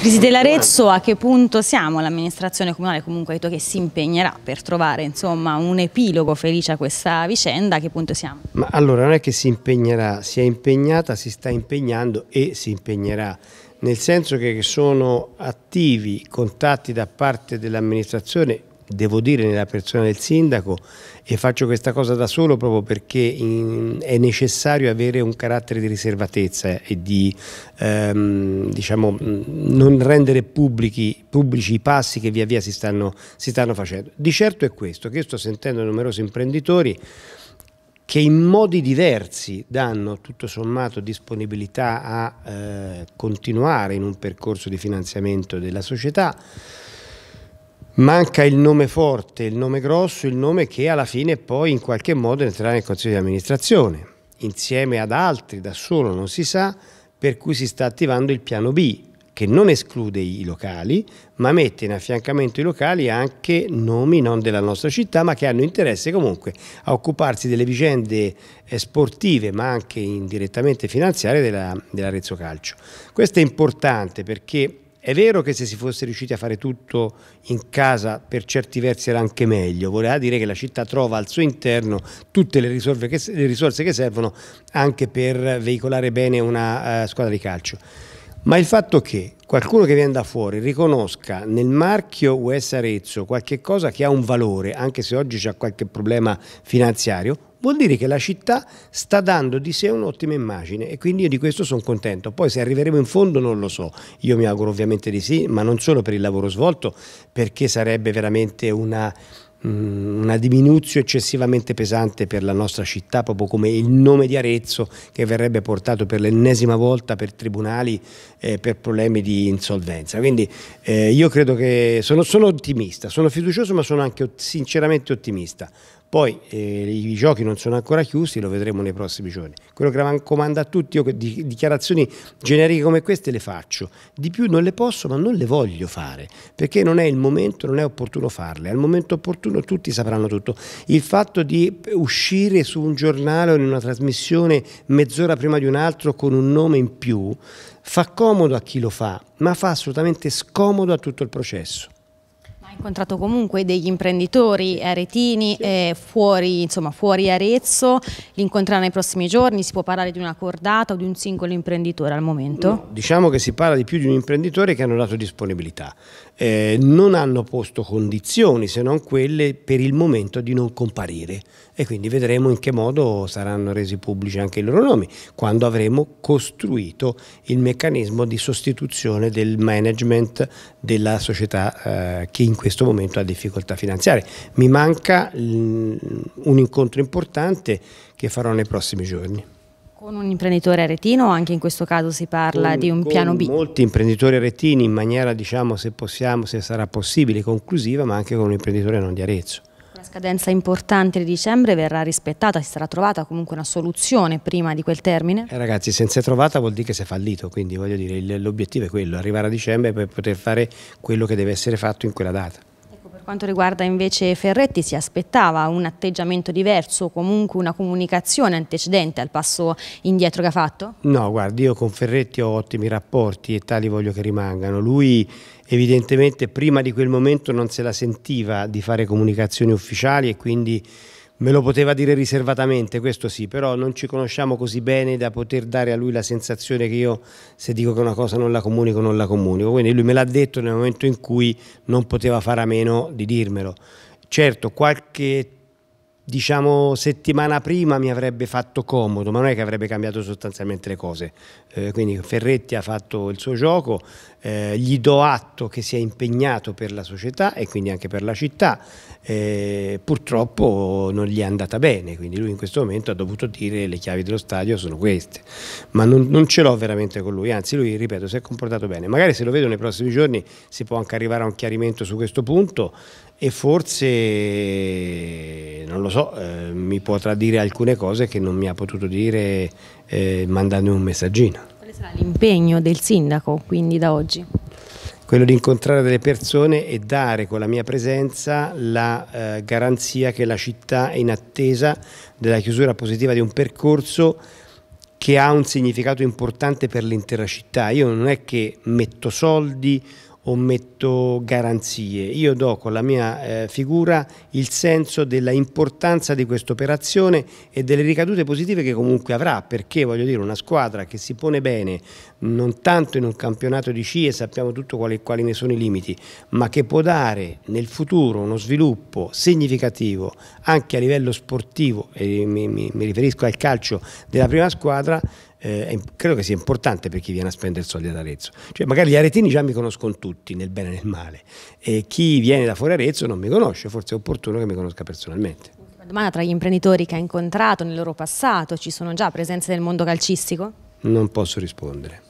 Crisi dell'Arezzo, a che punto siamo? L'amministrazione comunale comunque ha detto che si impegnerà per trovare insomma, un epilogo felice a questa vicenda, a che punto siamo? Ma allora non è che si impegnerà, si è impegnata, si sta impegnando e si impegnerà, nel senso che sono attivi contatti da parte dell'amministrazione devo dire, nella persona del sindaco e faccio questa cosa da solo proprio perché in, mm, è necessario avere un carattere di riservatezza e di ehm, diciamo, mm, non rendere pubblici, pubblici, i passi che via via si stanno, si stanno facendo. Di certo è questo, che io sto sentendo numerosi imprenditori che in modi diversi danno tutto sommato disponibilità a eh, continuare in un percorso di finanziamento della società manca il nome forte, il nome grosso, il nome che alla fine poi in qualche modo entrerà nel consiglio di amministrazione, insieme ad altri, da solo non si sa, per cui si sta attivando il piano B, che non esclude i locali, ma mette in affiancamento i locali anche nomi non della nostra città, ma che hanno interesse comunque a occuparsi delle vicende eh, sportive, ma anche indirettamente finanziarie della, della Calcio. Questo è importante perché è vero che se si fosse riusciti a fare tutto in casa per certi versi era anche meglio, voleva dire che la città trova al suo interno tutte le risorse che, le risorse che servono anche per veicolare bene una uh, squadra di calcio. Ma il fatto che qualcuno che viene da fuori riconosca nel marchio US Arezzo qualche cosa che ha un valore, anche se oggi c'è qualche problema finanziario, vuol dire che la città sta dando di sé un'ottima immagine e quindi io di questo sono contento. Poi se arriveremo in fondo non lo so, io mi auguro ovviamente di sì, ma non solo per il lavoro svolto, perché sarebbe veramente una Mm, una diminuzione eccessivamente pesante per la nostra città, proprio come il nome di Arezzo che verrebbe portato per l'ennesima volta per tribunali eh, per problemi di insolvenza. Quindi eh, io credo che sono, sono ottimista, sono fiducioso ma sono anche sinceramente ottimista. Poi eh, i giochi non sono ancora chiusi, lo vedremo nei prossimi giorni. Quello che comanda a tutti, io dichiarazioni generiche come queste le faccio. Di più non le posso, ma non le voglio fare, perché non è il momento, non è opportuno farle. Al momento opportuno tutti sapranno tutto. Il fatto di uscire su un giornale o in una trasmissione mezz'ora prima di un altro con un nome in più fa comodo a chi lo fa, ma fa assolutamente scomodo a tutto il processo incontrato comunque degli imprenditori aretini eh, fuori, insomma, fuori Arezzo, li incontrerà nei prossimi giorni, si può parlare di una cordata o di un singolo imprenditore al momento? No, mm, diciamo che si parla di più di un imprenditore che hanno dato disponibilità, eh, non hanno posto condizioni se non quelle per il momento di non comparire e quindi vedremo in che modo saranno resi pubblici anche i loro nomi quando avremo costruito il meccanismo di sostituzione del management della società eh, che in questo questo momento ha difficoltà finanziarie. Mi manca mm, un incontro importante che farò nei prossimi giorni. Con un imprenditore aretino anche in questo caso si parla con, di un piano B? Con molti imprenditori aretini in maniera, diciamo, se possiamo, se sarà possibile, conclusiva, ma anche con un imprenditore non di Arezzo. La scadenza importante di dicembre verrà rispettata, si sarà trovata comunque una soluzione prima di quel termine? Eh ragazzi, se non si è trovata vuol dire che si è fallito, quindi voglio dire l'obiettivo è quello, arrivare a dicembre per poter fare quello che deve essere fatto in quella data quanto riguarda invece Ferretti si aspettava un atteggiamento diverso, o comunque una comunicazione antecedente al passo indietro che ha fatto? No, guardi, io con Ferretti ho ottimi rapporti e tali voglio che rimangano. Lui evidentemente prima di quel momento non se la sentiva di fare comunicazioni ufficiali e quindi Me lo poteva dire riservatamente, questo sì, però non ci conosciamo così bene da poter dare a lui la sensazione che io se dico che una cosa non la comunico, non la comunico. Quindi lui me l'ha detto nel momento in cui non poteva fare a meno di dirmelo. Certo, qualche diciamo settimana prima mi avrebbe fatto comodo, ma non è che avrebbe cambiato sostanzialmente le cose. Eh, quindi Ferretti ha fatto il suo gioco, eh, gli do atto che si è impegnato per la società e quindi anche per la città, eh, purtroppo non gli è andata bene, quindi lui in questo momento ha dovuto dire le chiavi dello stadio sono queste, ma non, non ce l'ho veramente con lui, anzi lui, ripeto, si è comportato bene. Magari se lo vedo nei prossimi giorni si può anche arrivare a un chiarimento su questo punto e forse, non lo so, so, eh, mi potrà dire alcune cose che non mi ha potuto dire eh, mandando un messaggino. Quale sarà l'impegno del sindaco quindi da oggi? Quello di incontrare delle persone e dare con la mia presenza la eh, garanzia che la città è in attesa della chiusura positiva di un percorso che ha un significato importante per l'intera città. Io non è che metto soldi ometto garanzie. Io do con la mia eh, figura il senso della importanza di questa operazione e delle ricadute positive che comunque avrà, perché voglio dire una squadra che si pone bene non tanto in un campionato di CIE, sappiamo tutto quali, quali ne sono i limiti, ma che può dare nel futuro uno sviluppo significativo anche a livello sportivo, e mi, mi, mi riferisco al calcio della prima squadra, eh, credo che sia importante per chi viene a spendere soldi ad Arezzo. Cioè, magari gli aretini già mi conoscono tutti, nel bene e nel male, e chi viene da fuori Arezzo non mi conosce, forse è opportuno che mi conosca personalmente. Una domanda tra gli imprenditori che ha incontrato nel loro passato, ci sono già presenze nel mondo calcistico? Non posso rispondere.